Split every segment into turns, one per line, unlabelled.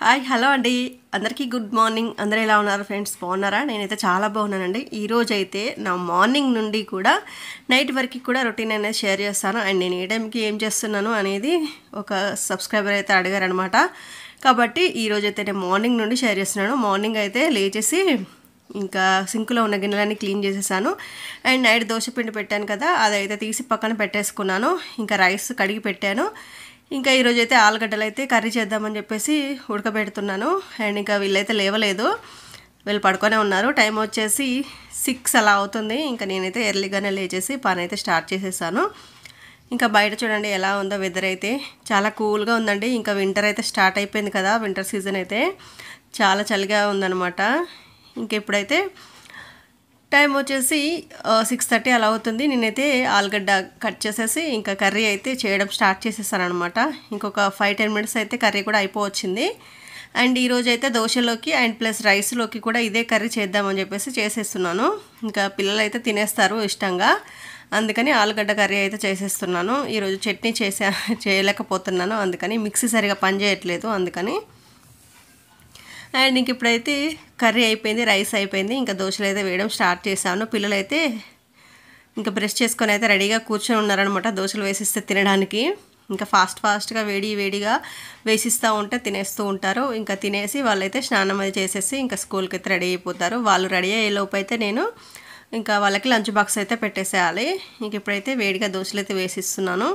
hi hello అండి అందరికీ good morning అందరూ ఎలా ఉన్నారు ఫ్రెండ్స్ బాగున్నారా నేనైతే చాలా బాగున్నానండి ఈరోజు అయితే నా మార్నింగ్ నుండి కూడా నైట్ వరకు కూడా రొటీన్ అనేది షేర్ చేస్తాను అండ్ నేను ఏ టైంకి ఏం చేస్తున్నాను అనేది ఒక సబ్స్క్రైబర్ అయితే అడిగారనమాట కాబట్టి ఈరోజు అయితే నేను మార్నింగ్ నుండి షేర్ చేస్తున్నాను మార్నింగ్ అయితే లేచేసి ఇంకా సింకులో ఉన్న గిన్నెలన్నీ క్లీన్ చేసేసాను అండ్ నైట్ దోశ పిండి పెట్టాను కదా అదైతే తీసి పక్కన పెట్టేసుకున్నాను ఇంకా రైస్ కడిగి పెట్టాను ఇంకా ఈరోజు అయితే ఆలుగడ్డలు అయితే కర్రీ చేద్దామని చెప్పేసి ఉడకబెడుతున్నాను అండ్ ఇంకా వీళ్ళైతే లేవలేదు వీళ్ళు పడుకొనే ఉన్నారు టైం వచ్చేసి సిక్స్ అలా అవుతుంది ఇంకా నేనైతే ఎర్లీగానే లేచేసి పని అయితే స్టార్ట్ చేసేసాను ఇంకా బయట చూడండి ఎలా ఉందో వెదర్ అయితే చాలా కూల్గా ఉందండి ఇంకా వింటర్ అయితే స్టార్ట్ అయిపోయింది కదా వింటర్ సీజన్ అయితే చాలా చలిగా ఉందనమాట ఇంక ఇప్పుడైతే టైం వచ్చేసి సిక్స్ థర్టీ అలా అవుతుంది నేనైతే ఆలుగడ్డ కట్ చేసేసి ఇంకా కర్రీ అయితే చేయడం స్టార్ట్ చేసేసానమాట ఇంకొక ఫైవ్ టెన్ మినిట్స్ అయితే కర్రీ కూడా అయిపోవచ్చింది అండ్ ఈరోజు అయితే దోశలోకి అండ్ ప్లస్ రైస్లోకి కూడా ఇదే కర్రీ చేద్దామని చెప్పేసి చేసేస్తున్నాను ఇంకా పిల్లలు అయితే తినేస్తారు ఇష్టంగా అందుకని ఆలుగడ్డ కర్రీ అయితే చేసేస్తున్నాను ఈరోజు చట్నీ చేసే చేయలేకపోతున్నాను అందుకని మిక్సీ సరిగా పనిచేయట్లేదు అందుకని అండ్ ఇంక ఇప్పుడైతే కర్రీ అయిపోయింది రైస్ అయిపోయింది ఇంకా దోశలు అయితే వేయడం స్టార్ట్ చేశాను పిల్లలైతే ఇంకా బ్రష్ చేసుకొని అయితే రెడీగా కూర్చొని ఉన్నారనమాట దోశలు వేసిస్తే తినడానికి ఇంకా ఫాస్ట్ ఫాస్ట్గా వేడి వేడిగా వేసిస్తూ ఉంటే తినేస్తూ ఉంటారు ఇంకా తినేసి వాళ్ళైతే స్నానం అది చేసేసి ఇంకా స్కూల్కి అయితే రెడీ అయిపోతారు వాళ్ళు రెడీ అయ్యే లోపు అయితే నేను ఇంకా వాళ్ళకి లంచ్ బాక్స్ అయితే పెట్టేసేయాలి ఇంక ఇప్పుడైతే వేడిగా దోశలు అయితే వేసిస్తున్నాను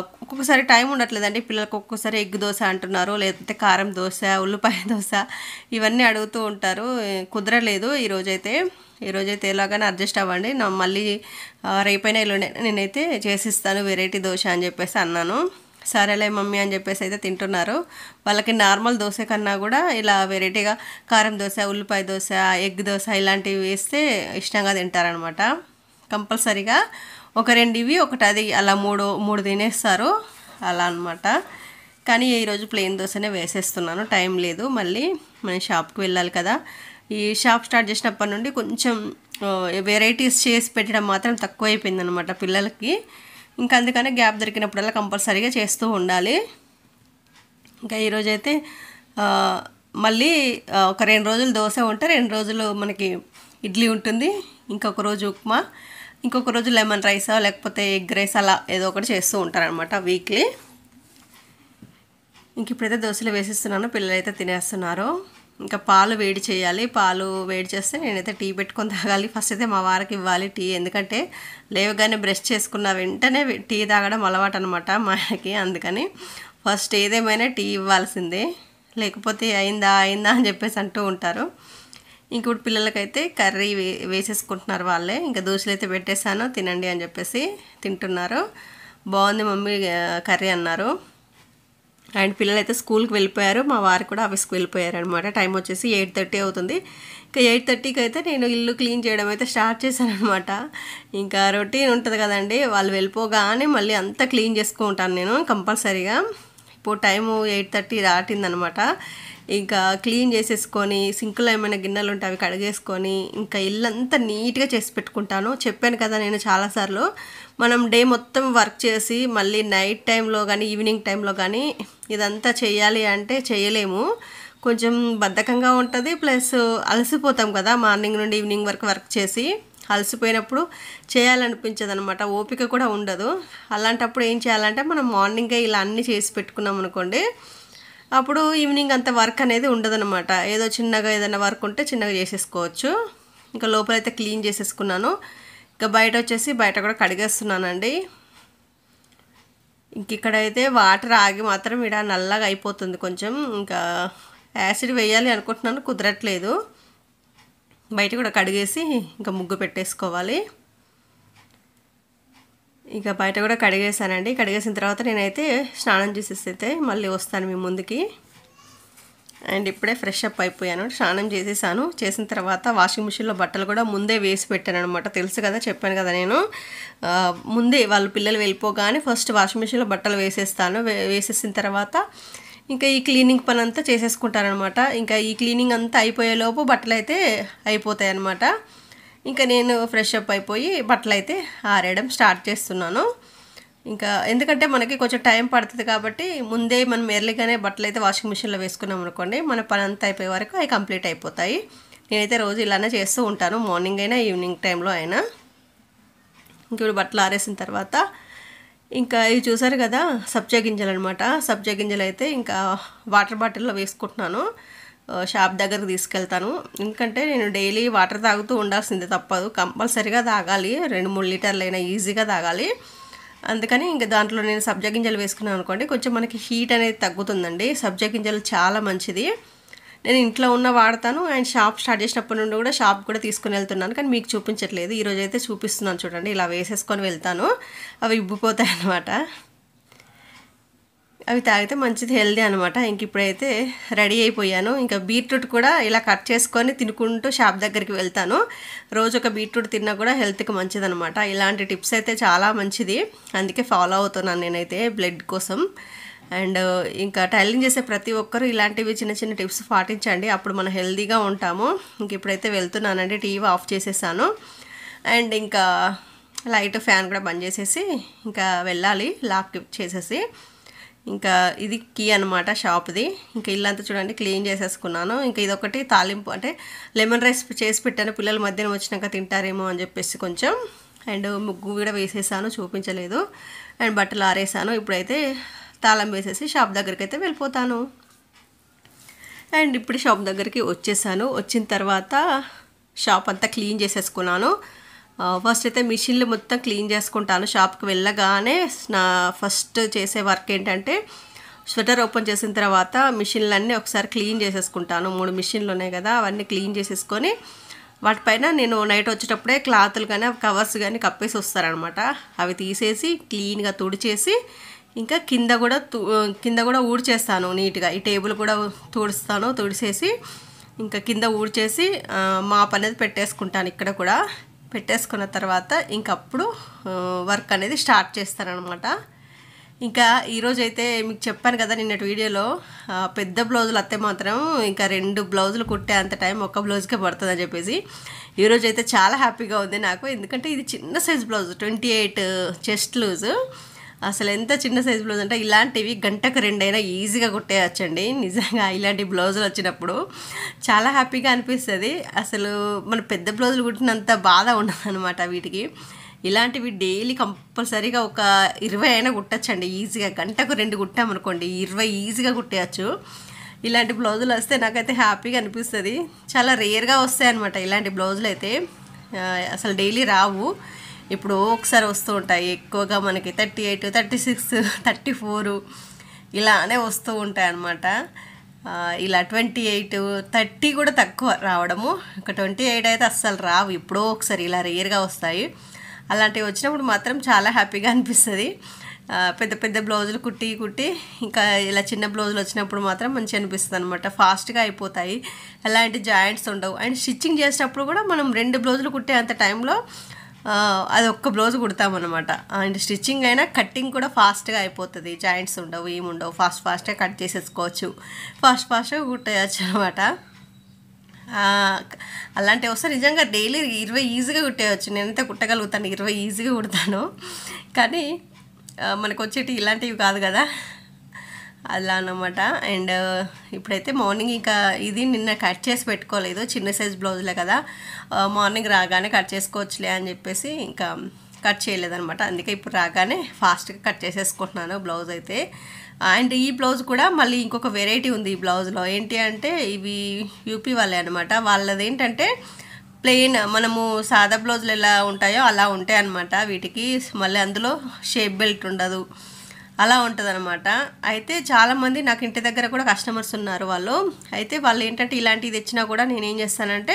ఒక్కొక్కసారి టైం ఉండట్లేదండి పిల్లలకు ఒక్కొక్కసారి ఎగ్ దోశ అంటున్నారు లేకపోతే కారం దోశ ఉల్లిపాయ దోశ ఇవన్నీ అడుగుతూ ఉంటారు కుదరలేదు ఈరోజైతే ఈరోజైతే ఎలాగైనా అడ్జస్ట్ అవ్వండి నా మళ్ళీ రేపైనా ఎల్లుండి నేనైతే చేసిస్తాను వెరైటీ దోశ అని చెప్పేసి అన్నాను సరేలే మమ్మీ అని చెప్పేసి అయితే తింటున్నారు వాళ్ళకి నార్మల్ దోశ కన్నా కూడా ఇలా వెరైటీగా కారం దోశ ఉల్లిపాయ దోశ ఎగ్ దోశ ఇలాంటివి వేస్తే ఇష్టంగా తింటారనమాట కంపల్సరీగా ఒక రెండు ఇవి ఒకటి అది అలా మూడు మూడు తినేస్తారు అలా అనమాట కానీ ఈరోజు ప్లెయిన్ దోశనే వేసేస్తున్నాను టైం లేదు మళ్ళీ మన షాప్కి వెళ్ళాలి కదా ఈ షాప్ స్టార్ట్ చేసినప్పటి నుండి కొంచెం వెరైటీస్ చేసి పెట్టడం మాత్రం తక్కువ అయిపోయిందనమాట అనమాట పిల్లలకి ఇంకా అందుకనే గ్యాప్ దొరికినప్పుడల్లా కంపల్సరీగా చేస్తూ ఉండాలి ఇంకా ఈరోజైతే మళ్ళీ ఒక రెండు రోజులు దోశ ఉంటే రెండు రోజులు మనకి ఇడ్లీ ఉంటుంది ఇంకొక రోజు ఉప్మా ఇంకొక రోజు లెమన్ రైసా లేకపోతే ఎగ్ రైస్ అలా ఏదో ఒకటి చేస్తూ ఉంటారనమాట వీక్లీ ఇంక ఇప్పుడైతే దోశలు వేసిస్తున్నాను పిల్లలైతే తినేస్తున్నారు ఇంకా పాలు వేడి చేయాలి పాలు వేడి చేస్తే నేనైతే టీ పెట్టుకొని తాగాలి ఫస్ట్ అయితే మా వారికి ఇవ్వాలి టీ ఎందుకంటే లేవగానే బ్రష్ చేసుకున్న వెంటనే టీ తాగడం అలవాటు అనమాట మాకి అందుకని ఫస్ట్ ఏదేమైనా టీ ఇవ్వాల్సిందే లేకపోతే అయిందా అయిందా అని చెప్పేసి అంటూ ఉంటారు ఇంకోటి పిల్లలకైతే కర్రీ వే వేసేసుకుంటున్నారు వాళ్ళే ఇంకా దోశలు అయితే పెట్టేశాను తినండి అని చెప్పేసి తింటున్నారు బాగుంది మమ్మీ కర్రీ అన్నారు అండ్ పిల్లలు అయితే స్కూల్కి వెళ్ళిపోయారు మా వారు కూడా ఆఫీస్కి వెళ్ళిపోయారు అనమాట టైం వచ్చేసి ఎయిట్ థర్టీ అవుతుంది ఇంకా ఎయిట్ థర్టీకి అయితే నేను ఇల్లు క్లీన్ చేయడం అయితే స్టార్ట్ చేశాను అనమాట ఇంకా రొటీన్ ఉంటుంది కదండి వాళ్ళు వెళ్ళిపోగానే మళ్ళీ అంతా క్లీన్ చేసుకుంటాను నేను కంపల్సరీగా ఇప్పుడు టైము ఎయిట్ థర్టీ దాటిందనమాట ఇంకా క్లీన్ చేసేసుకొని సింకులో ఏమైనా గిన్నెలు ఉంటే అవి కడిగేసుకొని ఇంకా ఇల్లంతా నీట్గా చేసి పెట్టుకుంటాను చెప్పాను కదా నేను చాలాసార్లు మనం డే మొత్తం వర్క్ చేసి మళ్ళీ నైట్ టైంలో కానీ ఈవినింగ్ టైంలో కానీ ఇదంతా చేయాలి అంటే చేయలేము కొంచెం బద్ధకంగా ఉంటుంది ప్లస్ అలసిపోతాం కదా మార్నింగ్ నుండి ఈవినింగ్ వరకు వర్క్ చేసి అలసిపోయినప్పుడు చేయాలనిపించదు అనమాట ఓపిక కూడా ఉండదు అలాంటప్పుడు ఏం చేయాలంటే మనం మార్నింగే ఇలా అన్నీ చేసి పెట్టుకున్నాం అనుకోండి అప్పుడు ఈవినింగ్ అంత వర్క్ అనేది ఉండదనమాట ఏదో చిన్నగా ఏదైనా వర్క్ ఉంటే చిన్నగా చేసేసుకోవచ్చు ఇంకా లోపలైతే క్లీన్ చేసేసుకున్నాను ఇంకా బయట వచ్చేసి బయట కూడా కడిగేస్తున్నానండి ఇంక ఇక్కడైతే వాటర్ ఆగి మాత్రం ఇక్కడ నల్లగా అయిపోతుంది కొంచెం ఇంకా యాసిడ్ వేయాలి అనుకుంటున్నాను కుదరట్లేదు బయట కూడా కడిగేసి ఇంకా ముగ్గు పెట్టేసుకోవాలి ఇక బయట కూడా కడిగేసానండి కడిగేసిన తర్వాత నేనైతే స్నానం చేసేసి అయితే మళ్ళీ వస్తాను మీ ముందుకి అండ్ ఇప్పుడే ఫ్రెష్ అప్ అయిపోయాను స్నానం చేసేసాను చేసిన తర్వాత వాషింగ్ మిషన్లో బట్టలు కూడా ముందే వేసి పెట్టాను అనమాట తెలుసు కదా చెప్పాను కదా నేను ముందే వాళ్ళ పిల్లలు వెళ్ళిపోగానే ఫస్ట్ వాషింగ్ మిషన్లో బట్టలు వేసేస్తాను వేసేసిన తర్వాత ఇంకా ఈ క్లీనింగ్ పని అంతా అనమాట ఇంకా ఈ క్లీనింగ్ అంతా అయిపోయేలోపు బట్టలు అయితే అయిపోతాయి అన్నమాట ఇంకా నేను ఫ్రెష్ అప్ అయిపోయి బట్టలు అయితే ఆరేయడం స్టార్ట్ చేస్తున్నాను ఇంకా ఎందుకంటే మనకి కొంచెం టైం పడుతుంది కాబట్టి ముందే మనం ఎర్లీగానే బట్టలు అయితే వాషింగ్ మిషన్లో వేసుకున్నాం అనుకోండి మన పని అంత అయిపోయే వరకు అవి కంప్లీట్ అయిపోతాయి నేనైతే రోజు ఇలానే చేస్తూ ఉంటాను మార్నింగ్ అయినా ఈవినింగ్ టైంలో అయినా ఇంక ఇప్పుడు బట్టలు ఆరేసిన తర్వాత ఇంకా ఇవి చూసారు కదా సబ్జా గింజలు అనమాట సబ్జా గింజలు అయితే ఇంకా వాటర్ బాటిల్లో వేసుకుంటున్నాను షాప్ దగ్గరకు తీసుకెళ్తాను ఎందుకంటే నేను డైలీ వాటర్ తాగుతూ ఉండాల్సిందే తప్పదు కంపల్సరీగా తాగాలి రెండు మూడు లీటర్లైనా ఈజీగా తాగాలి అందుకని ఇంకా దాంట్లో నేను సబ్జా గింజలు వేసుకున్నాను అనుకోండి కొంచెం మనకి హీట్ అనేది తగ్గుతుందండి సబ్జా గింజలు చాలా మంచిది నేను ఇంట్లో ఉన్న వాడతాను అండ్ షాప్ స్టార్ట్ చేసినప్పటి నుండి కూడా షాప్ కూడా తీసుకుని వెళ్తున్నాను కానీ మీకు చూపించట్లేదు ఈరోజు అయితే చూపిస్తున్నాను చూడండి ఇలా వేసేసుకొని వెళ్తాను అవి ఇబ్బిపోతాయి అన్నమాట అవి తాగితే మంచిది హెల్దీ అనమాట ఇంక ఇప్పుడైతే రెడీ అయిపోయాను ఇంకా బీట్రూట్ కూడా ఇలా కట్ చేసుకొని తినుకుంటూ షాప్ దగ్గరికి వెళ్తాను రోజు ఒక బీట్రూట్ తిన్నా కూడా హెల్త్కి మంచిదనమాట ఇలాంటి టిప్స్ అయితే చాలా మంచిది అందుకే ఫాలో అవుతున్నాను నేనైతే బ్లడ్ కోసం అండ్ ఇంకా టైలింగ్ చేసే ప్రతి ఒక్కరూ ఇలాంటివి చిన్న చిన్న టిప్స్ పాటించండి అప్పుడు మనం హెల్దీగా ఉంటాము ఇంక ఇప్పుడైతే వెళ్తున్నానండి టీవీ ఆఫ్ చేసేసాను అండ్ ఇంకా లైట్ ఫ్యాన్ కూడా బంద్ చేసేసి ఇంకా వెళ్ళాలి లాక్ చేసేసి ఇంకా ఇది కీ అనమాట షాప్ది ఇంకా ఇల్లంతా చూడండి క్లీన్ చేసేసుకున్నాను ఇంకా ఇదొకటి తాలింపు అంటే లెమన్ రైస్ చేసి పెట్టాను పిల్లల మధ్యన వచ్చినాక తింటారేమో అని చెప్పేసి కొంచెం అండ్ ముగ్గు కూడా వేసేసాను చూపించలేదు అండ్ బట్టలు ఆరేసాను ఇప్పుడైతే తాళం వేసేసి షాప్ దగ్గరికి అయితే వెళ్ళిపోతాను అండ్ ఇప్పుడు షాప్ దగ్గరికి వచ్చేసాను వచ్చిన తర్వాత షాప్ అంతా క్లీన్ చేసేసుకున్నాను ఫస్ట్ అయితే మిషన్లు మొత్తం క్లీన్ చేసుకుంటాను షాప్కి వెళ్ళగానే నా ఫస్ట్ చేసే వర్క్ ఏంటంటే స్వెటర్ ఓపెన్ చేసిన తర్వాత మిషన్లన్నీ ఒకసారి క్లీన్ చేసేసుకుంటాను మూడు మిషన్లు ఉన్నాయి కదా అవన్నీ క్లీన్ చేసేసుకొని వాటిపైన నేను నైట్ వచ్చేటప్పుడే క్లాతులు కానీ కవర్స్ కానీ కప్పేసి వస్తారనమాట అవి తీసేసి క్లీన్గా తుడిచేసి ఇంకా కింద కూడా కింద కూడా ఊడ్చేస్తాను నీట్గా ఈ టేబుల్ కూడా తుడుస్తాను తుడిసేసి ఇంకా కింద ఊడ్చేసి మాప్ అనేది పెట్టేసుకుంటాను ఇక్కడ కూడా పెట్టేసుకున్న తర్వాత ఇంకప్పుడు వర్క్ అనేది స్టార్ట్ చేస్తారనమాట ఇంకా ఈరోజైతే మీకు చెప్పాను కదా నిన్నటి వీడియోలో పెద్ద బ్లౌజులు అత్తే మాత్రం ఇంకా రెండు బ్లౌజులు కుట్టే అంత టైం ఒక బ్లౌజ్కే పడుతుందని చెప్పేసి ఈరోజు అయితే చాలా హ్యాపీగా ఉంది నాకు ఎందుకంటే ఇది చిన్న size blouse twenty eight chest loose అసలు ఎంత చిన్న సైజ్ బ్లౌజ్ అంటే ఇలాంటివి గంటకు రెండైనా ఈజీగా కొట్టేయచ్చండి నిజంగా ఇలాంటి బ్లౌజులు వచ్చినప్పుడు చాలా హ్యాపీగా అనిపిస్తుంది అసలు మన పెద్ద బ్లౌజులు కుట్టినంత బాధ ఉండదు అనమాట వీటికి ఇలాంటివి డైలీ కంపల్సరీగా ఒక ఇరవై అయినా కుట్టచ్చండి ఈజీగా గంటకు రెండు కుట్టామనుకోండి ఇరవై ఈజీగా కుట్టేయచ్చు ఇలాంటి బ్లౌజులు వస్తే నాకైతే హ్యాపీగా అనిపిస్తుంది చాలా రేర్గా వస్తాయి అనమాట ఇలాంటి బ్లౌజులు అయితే అసలు డైలీ రావు ఇప్పుడు ఒకసారి వస్తూ ఉంటాయి ఎక్కువగా మనకి thirty eight thirty six thirty four ఇలానే వస్తూ ఉంటాయి అన్నమాట ఇలా ట్వంటీ ఎయిట్ థర్టీ కూడా తక్కువ రావడము ఇంకా ట్వంటీ ఎయిట్ అయితే అస్సలు రావు ఇప్పుడో ఒకసారి ఇలా రేర్గా వస్తాయి అలాంటివి వచ్చినప్పుడు మాత్రం చాలా హ్యాపీగా అనిపిస్తుంది పెద్ద పెద్ద బ్లౌజులు కుట్టి కుట్టి ఇంకా ఇలా చిన్న బ్లౌజులు వచ్చినప్పుడు మాత్రం మంచి అనిపిస్తుంది అనమాట ఫాస్ట్గా అయిపోతాయి ఎలాంటి జాయింట్స్ ఉండవు అండ్ స్టిచ్చింగ్ చేసినప్పుడు కూడా మనం రెండు బ్లౌజులు కుట్టే అంత టైంలో అది ఒక్క బ్లౌజ్ కుడతామన్నమాట అండ్ స్టిచ్చింగ్ అయినా కట్టింగ్ కూడా ఫాస్ట్గా అయిపోతుంది జాయింట్స్ ఉండవు ఏముండవు ఫాస్ట్ ఫాస్ట్గా కట్ చేసేసుకోవచ్చు ఫాస్ట్ ఫాస్ట్గా కుట్టేయచ్చు అనమాట అలాంటివి వస్తే నిజంగా డైలీ ఇరవై ఈజీగా కుట్టేయచ్చు నేనైతే కుట్టగలుగుతాను ఇరవై ఈజీగా కుడతాను కానీ మనకు వచ్చేటి ఇలాంటివి కాదు కదా అలా అనమాట అండ్ ఇప్పుడైతే మార్నింగ్ ఇంకా ఇది నిన్న కట్ చేసి పెట్టుకోలేదు చిన్న సైజ్ బ్లౌజ్లే కదా మార్నింగ్ రాగానే కట్ చేసుకోవచ్చులే అని చెప్పేసి ఇంకా కట్ చేయలేదనమాట అందుకే ఇప్పుడు రాగానే ఫాస్ట్గా కట్ చేసేసుకుంటున్నాను బ్లౌజ్ అయితే అండ్ ఈ బ్లౌజ్ కూడా మళ్ళీ ఇంకొక వెరైటీ ఉంది ఈ బ్లౌజ్లో ఏంటి అంటే ఇవి యూపీ వాళ్ళే అనమాట వాళ్ళది ఏంటంటే ప్లెయిన్ మనము సాదా బ్లౌజులు ఎలా ఉంటాయో అలా ఉంటాయి అనమాట వీటికి మళ్ళీ అందులో షేప్ బెల్ట్ ఉండదు అలా అనమాట అయితే చాలామంది నాకు ఇంటి దగ్గర కూడా కస్టమర్స్ ఉన్నారు వాళ్ళు అయితే వాళ్ళు ఏంటంటే ఇలాంటివి తెచ్చినా కూడా నేను ఏం చేస్తానంటే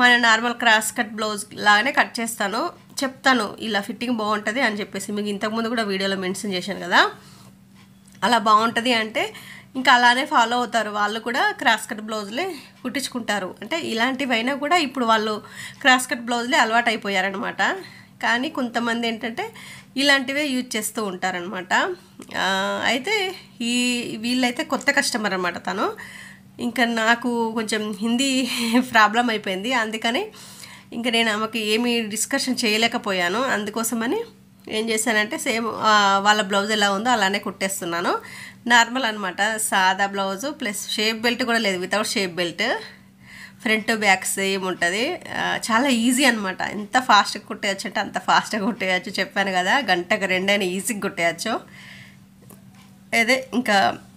మన నార్మల్ క్రాస్ కట్ బ్లౌజ్ లాగానే కట్ చేస్తాను చెప్తాను ఇలా ఫిట్టింగ్ బాగుంటుంది అని చెప్పేసి మీకు ఇంతకుముందు కూడా వీడియోలో మెన్షన్ చేశాను కదా అలా బాగుంటుంది అంటే ఇంకా అలానే ఫాలో అవుతారు వాళ్ళు కూడా క్రాస్ కట్ బ్లౌజ్లే కుట్టించుకుంటారు అంటే ఇలాంటివైనా కూడా ఇప్పుడు వాళ్ళు క్రాస్ కట్ బ్లౌజ్లే అలవాటు అయిపోయారనమాట కానీ కొంతమంది ఏంటంటే ఇలాంటివే యూజ్ చేస్తూ ఉంటారనమాట అయితే ఈ వీళ్ళైతే కొత్త కస్టమర్ అనమాట తను ఇంకా నాకు కొంచెం హిందీ ప్రాబ్లం అయిపోయింది అందుకని ఇంకా నేను ఆమెకి ఏమీ డిస్కషన్ చేయలేకపోయాను అందుకోసమని ఏం చేశానంటే సేమ్ వాళ్ళ బ్లౌజ్ ఎలా ఉందో అలానే కుట్టేస్తున్నాను నార్మల్ అనమాట సాదా బ్లౌజ్ ప్లస్ షేప్ బెల్ట్ కూడా లేదు without shape belt front back same ఉంటుంది చాలా ఈజీ అనమాట ఎంత ఫాస్ట్గా కుట్టేయచ్చు అంటే అంత ఫాస్ట్గా కుట్టేయచ్చు చెప్పాను కదా గంటకు రెండైనా ఈజీగా కుట్టేయచ్చు అదే ఇంకా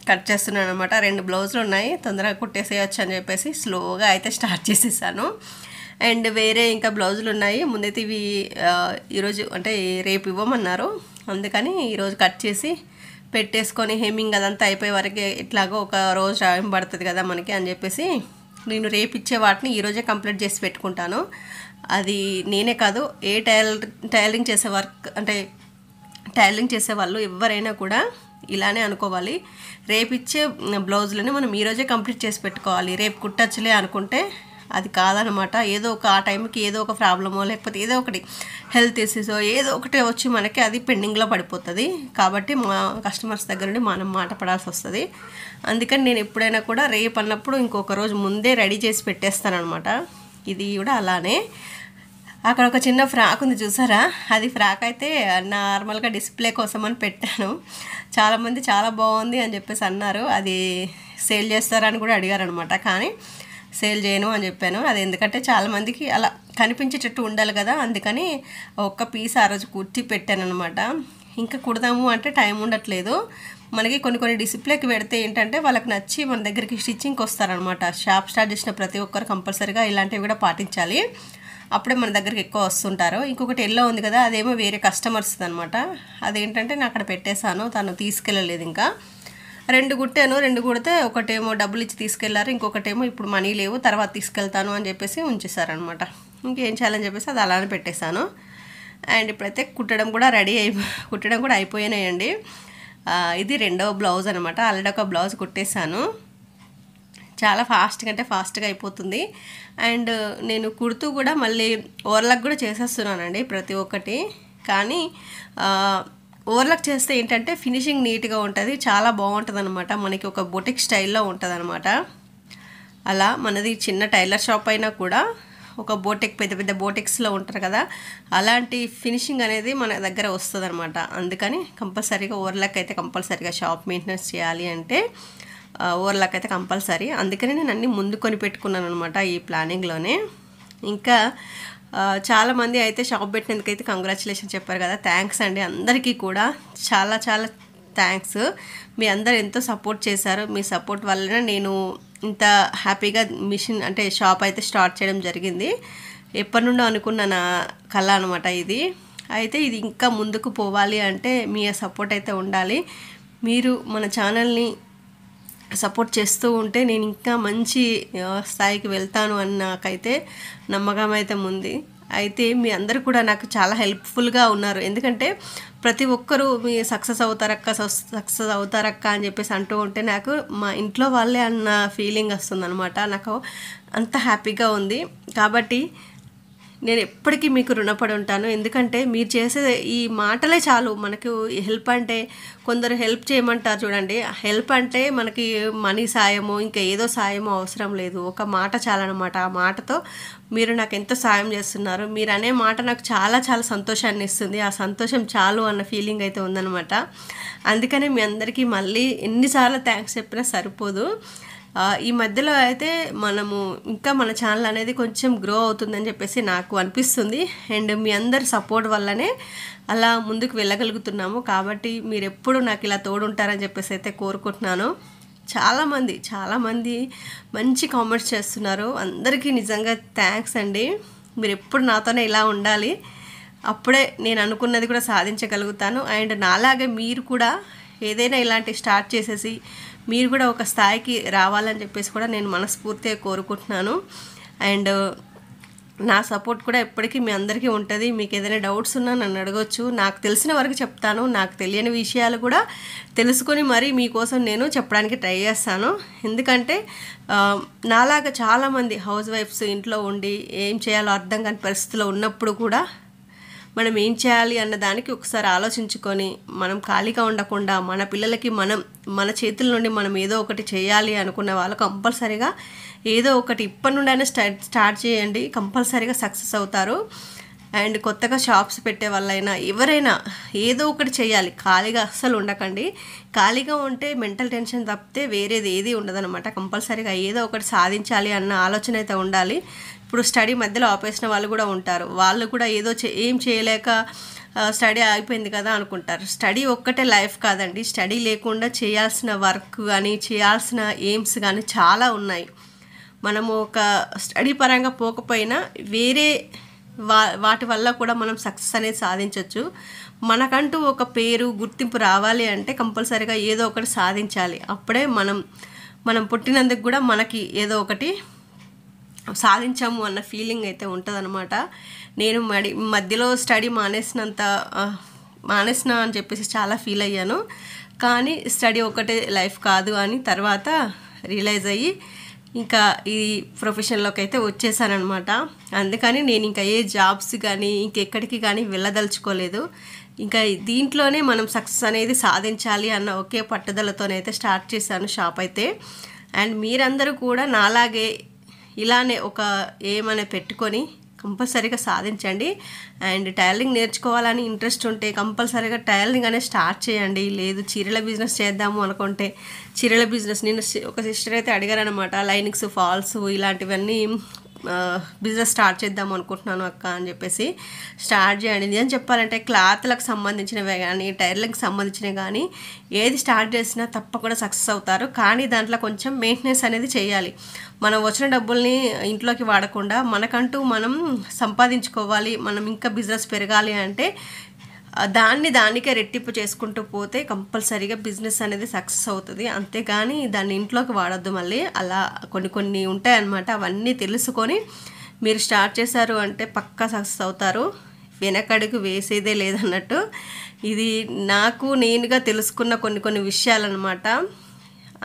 కట్ చేస్తున్నాను అనమాట రెండు బ్లౌజులు ఉన్నాయి తొందరగా కుట్టేసేయచ్చు అని చెప్పేసి స్లోగా అయితే స్టార్ట్ చేసేసాను అండ్ వేరే ఇంకా బ్లౌజులు ఉన్నాయి ముందైతే ఇవి ఈరోజు అంటే రేపు ఇవ్వమన్నారు అందుకని ఈరోజు కట్ చేసి పెట్టేసుకొని హెమ్మింగ్ అదంతా అయిపోయే వరకు ఇట్లాగో ఒక రోజు టైం పడుతుంది కదా మనకి అని చెప్పేసి నేను రేపు ఇచ్చే వాటిని ఈరోజే కంప్లీట్ చేసి పెట్టుకుంటాను అది నేనే కాదు ఏ టైలర్ టైలరింగ్ చేసే వర్క్ అంటే టైలరింగ్ చేసే వాళ్ళు ఎవరైనా కూడా ఇలానే అనుకోవాలి రేపు ఇచ్చే బ్లౌజులని మనం ఈరోజే కంప్లీట్ చేసి పెట్టుకోవాలి రేపు కుట్టచ్చులే అనుకుంటే అది కాదనమాట ఏదో ఒక ఆ టైంకి ఏదో ఒక ప్రాబ్లమో లేకపోతే ఏదో ఒకటి హెల్త్ ఇష్యూసో ఏదో ఒకటి వచ్చి మనకి అది పెండింగ్లో పడిపోతుంది కాబట్టి మా కస్టమర్స్ దగ్గర నుండి మనం మాట పడాల్సి వస్తుంది అందుకని నేను ఎప్పుడైనా కూడా రేపు అన్నప్పుడు ఇంకొక రోజు ముందే రెడీ చేసి పెట్టేస్తానమాట ఇది కూడా అలానే అక్కడ ఒక చిన్న ఫ్రాక్ ఉంది చూసారా అది ఫ్రాక్ అయితే నార్మల్గా డిస్ప్లే కోసం అని పెట్టాను చాలామంది చాలా బాగుంది అని చెప్పేసి అన్నారు అది సేల్ చేస్తారని కూడా అడిగారనమాట కానీ సేల్ చేయను అని చెప్పాను అది ఎందుకంటే చాలామందికి అలా కనిపించేటట్టు ఉండాలి కదా అందుకని ఒక్క పీస్ ఆ రోజు కుర్తి పెట్టాను అనమాట ఇంకా కుడదాము అంటే టైం ఉండట్లేదు మనకి కొన్ని కొన్ని డిసిప్లేకి పెడితే ఏంటంటే వాళ్ళకి నచ్చి మన దగ్గరికి స్టిచ్చింగ్కి వస్తారనమాట షాప్ స్టార్ట్ చేసిన ప్రతి ఒక్కరు కంపల్సరీగా ఇలాంటివి కూడా పాటించాలి అప్పుడే మన దగ్గరికి ఎక్కువ వస్తుంటారు ఇంకొకటి ఎల్లో ఉంది కదా అదేమో వేరే కస్టమర్స్ అనమాట అదేంటంటే నేను అక్కడ పెట్టేశాను తను తీసుకెళ్ళలేదు ఇంకా రెండు గుట్టాను రెండు కుడితే ఒకటేమో డబ్బులు ఇచ్చి తీసుకెళ్లారు ఇంకొకటేమో ఇప్పుడు మనీ లేవు తర్వాత తీసుకెళ్తాను అని చెప్పేసి ఉంచేశారనమాట ఇంకేం చేయాలని చెప్పేసి అది అలానే పెట్టేశాను అండ్ ఇప్పుడైతే కుట్టడం కూడా రెడీ అయి కుట్టడం కూడా అయిపోయినాయండి ఇది రెండవ బ్లౌజ్ అనమాట ఆల్రెడీ ఒక బ్లౌజ్ కుట్టేశాను చాలా ఫాస్ట్గా అంటే ఫాస్ట్గా అయిపోతుంది అండ్ నేను కుడుతూ కూడా మళ్ళీ ఓవర్లాక్ కూడా చేసేస్తున్నానండి ప్రతి ఒక్కటి కానీ ఓవర్లాక్ చేస్తే ఏంటంటే ఫినిషింగ్ నీట్గా ఉంటుంది చాలా బాగుంటుంది అనమాట మనకి ఒక బొటిక్ స్టైల్లో ఉంటుంది అలా మనది చిన్న టైలర్ షాప్ అయినా కూడా ఒక బోటెక్ పెద్ద పెద్ద బోటెక్స్లో ఉంటారు కదా అలాంటి ఫినిషింగ్ అనేది మన దగ్గర వస్తుంది అనమాట అందుకని కంపల్సరీగా ఓవర్లాక్ అయితే కంపల్సరీగా షాప్ మెయింటెనెన్స్ చేయాలి అంటే ఓవర్లాక్ అయితే కంపల్సరీ అందుకనే నేను అన్నీ ముందు కొని పెట్టుకున్నాను అనమాట ఈ ప్లానింగ్లోనే ఇంకా చాలామంది అయితే షాప్ పెట్టినందుకైతే కంగ్రాచులేషన్ చెప్పారు కదా థ్యాంక్స్ అండి అందరికీ కూడా చాలా చాలా థ్యాంక్స్ మీ అందరు ఎంతో సపోర్ట్ చేశారు మీ సపోర్ట్ వల్లనే నేను ఇంత హ్యాపీగా మిషన్ అంటే షాప్ అయితే స్టార్ట్ చేయడం జరిగింది ఎప్పటి నుండో అనుకున్న నా కళ అనమాట ఇది అయితే ఇది ఇంకా ముందుకు పోవాలి అంటే మీ సపోర్ట్ అయితే ఉండాలి మీరు మన ఛానల్ని సపోర్ట్ చేస్తూ ఉంటే నేను ఇంకా మంచి స్థాయికి వెళ్తాను అని నాకైతే నమ్మకం అయితే ఉంది అయితే మీ అందరూ కూడా నాకు చాలా హెల్ప్ఫుల్గా ఉన్నారు ఎందుకంటే ప్రతి ఒక్కరూ మీ సక్సెస్ అవుతారక్క సక్సెస్ అవుతారక్క అని చెప్పేసి అంటూ ఉంటే నాకు మా ఇంట్లో వాళ్ళే అన్న ఫీలింగ్ వస్తుంది నాకు అంత హ్యాపీగా ఉంది కాబట్టి నేను ఎప్పటికీ మీకు రుణపడి ఉంటాను ఎందుకంటే మీరు చేసే ఈ మాటలే చాలు మనకు హెల్ప్ అంటే కొందరు హెల్ప్ చేయమంటారు చూడండి హెల్ప్ అంటే మనకి మనీ సాయము ఇంకా ఏదో సాయమో అవసరం లేదు ఒక మాట చాలన్నమాట ఆ మాటతో మీరు నాకు ఎంత సాయం చేస్తున్నారు మీరు అనే మాట నాకు చాలా చాలా సంతోషాన్ని ఇస్తుంది ఆ సంతోషం చాలు అన్న ఫీలింగ్ అయితే ఉందన్నమాట అందుకనే మీ అందరికీ మళ్ళీ ఎన్నిసార్లు థ్యాంక్స్ చెప్పినా సరిపోదు ఈ మధ్యలో అయితే మనము ఇంకా మన ఛానల్ అనేది కొంచెం గ్రో అవుతుందని చెప్పేసి నాకు అనిపిస్తుంది అండ్ మీ అందరి సపోర్ట్ వల్లనే అలా ముందుకు వెళ్ళగలుగుతున్నాము కాబట్టి మీరు ఎప్పుడు నాకు ఇలా తోడుంటారని చెప్పేసి అయితే కోరుకుంటున్నాను చాలామంది చాలామంది మంచి కామెంట్స్ చేస్తున్నారు అందరికీ నిజంగా థ్యాంక్స్ అండి మీరు ఎప్పుడు నాతోనే ఇలా ఉండాలి అప్పుడే నేను అనుకున్నది కూడా సాధించగలుగుతాను అండ్ నాలాగే మీరు కూడా ఏదైనా ఇలాంటి స్టార్ట్ చేసేసి మీరు కూడా ఒక స్థాయికి రావాలని చెప్పేసి కూడా నేను మనస్ఫూర్తిగా కోరుకుంటున్నాను అండ్ నా సపోర్ట్ కూడా ఎప్పటికీ మీ అందరికీ ఉంటుంది మీకు ఏదైనా డౌట్స్ ఉన్నా నన్ను అడగొచ్చు నాకు తెలిసిన వరకు చెప్తాను నాకు తెలియని విషయాలు కూడా తెలుసుకొని మరీ మీకోసం నేను చెప్పడానికి ట్రై చేస్తాను ఎందుకంటే నాలాగా చాలామంది హౌస్ వైఫ్స్ ఇంట్లో ఉండి ఏం చేయాలో అర్థం కాని పరిస్థితిలో ఉన్నప్పుడు కూడా మనం ఏం చేయాలి అన్న దానికి ఒకసారి ఆలోచించుకొని మనం ఖాళీగా ఉండకుండా మన పిల్లలకి మనం మన చేతుల నుండి మనం ఏదో ఒకటి చేయాలి అనుకున్న వాళ్ళు కంపల్సరీగా ఏదో ఒకటి ఇప్పటి నుండి అయినా స్టార్ట్ స్టార్ట్ చేయండి కంపల్సరీగా సక్సెస్ అవుతారు అండ్ కొత్తగా షాప్స్ పెట్టే వాళ్ళైనా ఎవరైనా ఏదో ఒకటి చేయాలి ఖాళీగా అస్సలు ఉండకండి ఖాళీగా ఉంటే మెంటల్ టెన్షన్ తప్పితే వేరేది ఏది అనమాట కంపల్సరీగా ఏదో ఒకటి సాధించాలి అన్న ఆలోచన అయితే ఉండాలి ఇప్పుడు స్టడీ మధ్యలో ఆపేసిన వాళ్ళు కూడా ఉంటారు వాళ్ళు కూడా ఏదో ఏం చేయలేక స్టడీ ఆగిపోయింది కదా అనుకుంటారు స్టడీ ఒక్కటే లైఫ్ కాదండి స్టడీ లేకుండా చేయాల్సిన వర్క్ కానీ చేయాల్సిన ఎయిమ్స్ కానీ చాలా ఉన్నాయి మనము ఒక స్టడీ పరంగా పోకపోయినా వేరే వా వాటి వల్ల కూడా మనం సక్సెస్ అనేది సాధించవచ్చు మనకంటూ ఒక పేరు గుర్తింపు రావాలి అంటే కంపల్సరీగా ఏదో ఒకటి సాధించాలి అప్పుడే మనం మనం పుట్టినందుకు కూడా మనకి ఏదో ఒకటి సాధించాము అన్న ఫీలింగ్ అయితే ఉంటుందన్నమాట నేను మడి మధ్యలో స్టడీ మానేసినంత మానేసిన అని చెప్పేసి చాలా ఫీల్ అయ్యాను కానీ స్టడీ ఒకటే లైఫ్ కాదు అని తర్వాత రియలైజ్ అయ్యి ఇంకా ఈ ప్రొఫెషన్లోకి అయితే వచ్చేసానమాట అందుకని నేను ఇంకా ఏ జాబ్స్ కానీ ఇంకెక్కడికి కానీ వెళ్ళదలుచుకోలేదు ఇంకా దీంట్లోనే మనం సక్సెస్ అనేది సాధించాలి అన్న ఒకే పట్టుదలతోనైతే స్టార్ట్ చేశాను షాప్ అయితే అండ్ మీరందరూ కూడా నాలాగే ఇలానే ఒక ఏమనే పెట్టుకొని కంపల్సరీగా సాధించండి అండ్ టైలరింగ్ నేర్చుకోవాలని ఇంట్రెస్ట్ ఉంటే కంపల్సరీగా టైలరింగ్ అనేది స్టార్ట్ చేయండి లేదు చీరల బిజినెస్ చేద్దాము అనుకుంటే చీరల బిజినెస్ నేను ఒక సిస్టర్ అయితే అడిగారనమాట లైనింగ్స్ ఫాల్స్ ఇలాంటివన్నీ బిజినెస్ స్టార్ట్ చేద్దాం అనుకుంటున్నాను అక్క అని చెప్పేసి స్టార్ట్ చేయండి ఏం చెప్పాలంటే క్లాత్లకు సంబంధించినవే కానీ టైర్లకు సంబంధించినవి కానీ ఏది స్టార్ట్ చేసినా తప్పకుండా సక్సెస్ అవుతారు కానీ దాంట్లో కొంచెం మెయింటెనెన్స్ అనేది చేయాలి మనం వచ్చిన డబ్బుల్ని ఇంట్లోకి వాడకుండా మనకంటూ మనం సంపాదించుకోవాలి మనం ఇంకా బిజినెస్ పెరగాలి అంటే దాన్ని దానికే రెట్టింపు చేసుకుంటూ పోతే కంపల్సరీగా బిజినెస్ అనేది సక్సెస్ అవుతుంది అంతేగాని దాన్ని ఇంట్లోకి వాడద్దు మళ్ళీ అలా కొన్ని కొన్ని ఉంటాయన్నమాట అవన్నీ తెలుసుకొని మీరు స్టార్ట్ చేశారు అంటే పక్కా సక్సెస్ అవుతారు వెనకడుగు వేసేదే లేదన్నట్టు ఇది నాకు నేనుగా తెలుసుకున్న కొన్ని కొన్ని విషయాలన్నమాట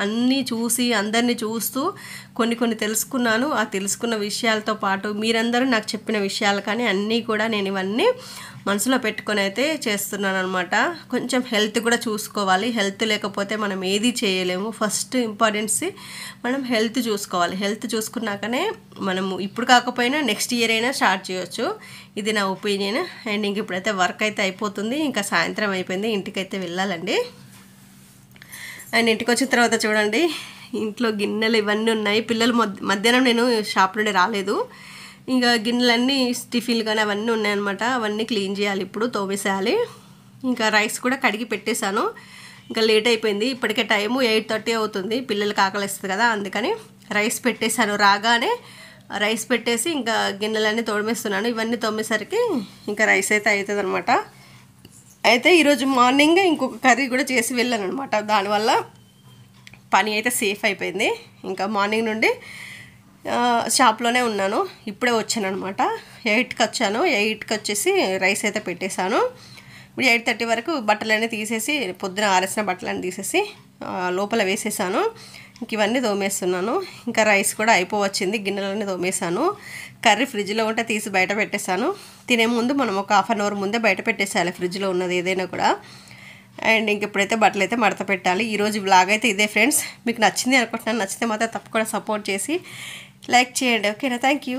అన్నీ చూసి అందరినీ చూస్తూ కొన్ని కొన్ని తెలుసుకున్నాను ఆ తెలుసుకున్న విషయాలతో పాటు మీరందరూ నాకు చెప్పిన విషయాలు కానీ అన్నీ కూడా నేను ఇవన్నీ మనసులో పెట్టుకొని అయితే చేస్తున్నాను అనమాట కొంచెం హెల్త్ కూడా చూసుకోవాలి హెల్త్ లేకపోతే మనం ఏది చేయలేము ఫస్ట్ ఇంపార్టెన్స్ మనం హెల్త్ చూసుకోవాలి హెల్త్ చూసుకున్నాకనే మనము ఇప్పుడు కాకపోయినా నెక్స్ట్ ఇయర్ అయినా స్టార్ట్ చేయొచ్చు ఇది నా ఒపీనియన్ అండ్ ఇంక ఇప్పుడైతే వర్క్ అయితే అయిపోతుంది ఇంకా సాయంత్రం అయిపోయింది ఇంటికైతే వెళ్ళాలండి అండ్ ఇంటికి వచ్చిన తర్వాత చూడండి ఇంట్లో గిన్నెలు ఇవన్నీ ఉన్నాయి పిల్లలు మధ్యాహ్నం నేను షాప్ నుండి రాలేదు ఇంకా గిన్నెలన్నీ స్టిఫిల్ కానీ అవన్నీ ఉన్నాయన్నమాట అవన్నీ క్లీన్ చేయాలి ఇప్పుడు తోమేసేయాలి ఇంకా రైస్ కూడా కడిగి పెట్టేశాను ఇంకా లేట్ అయిపోయింది ఇప్పటికే టైము ఎయిట్ థర్టీ అవుతుంది పిల్లలకి ఆకలిస్తుంది కదా అందుకని రైస్ పెట్టేశాను రాగానే రైస్ పెట్టేసి ఇంకా గిన్నెలన్నీ తోడమేస్తున్నాను ఇవన్నీ తోమేసరికి ఇంకా రైస్ అయితే అవుతుంది అనమాట అయితే ఈరోజు మార్నింగ్ ఇంకొక కర్రీ కూడా చేసి వెళ్ళాను అనమాట దానివల్ల పని అయితే సేఫ్ అయిపోయింది ఇంకా మార్నింగ్ నుండి షాప్లోనే ఉన్నాను ఇప్పుడే వచ్చాను అనమాట ఎయిట్కి వచ్చాను ఎయిట్కి వచ్చేసి రైస్ అయితే పెట్టేశాను ఇప్పుడు ఎయిట్ థర్టీ వరకు బట్టలన్నీ తీసేసి పొద్దున ఆరేసిన బట్టలన్నీ తీసేసి లోపల వేసేసాను ఇంక ఇవన్నీ తోమేస్తున్నాను ఇంకా రైస్ కూడా అయిపోవచ్చింది గిన్నెలన్నీ తోమేశాను కర్రీ ఫ్రిడ్జ్లో ఉంటే తీసి బయట పెట్టేశాను తినే ముందు మనం ఒక హాఫ్ అన్ అవర్ ముందే బయట పెట్టేసేయాలి ఫ్రిడ్జ్లో ఉన్నది ఏదైనా కూడా అండ్ ఇంక ఇప్పుడైతే బట్టలు అయితే మడత పెట్టాలి ఈరోజు బ్లాగ్ అయితే ఇదే ఫ్రెండ్స్ మీకు నచ్చింది అనుకుంటున్నాను నచ్చితే మాత్రం తప్పకుండా సపోర్ట్ చేసి లైక్ చేయండి ఓకేనా థ్యాంక్ యూ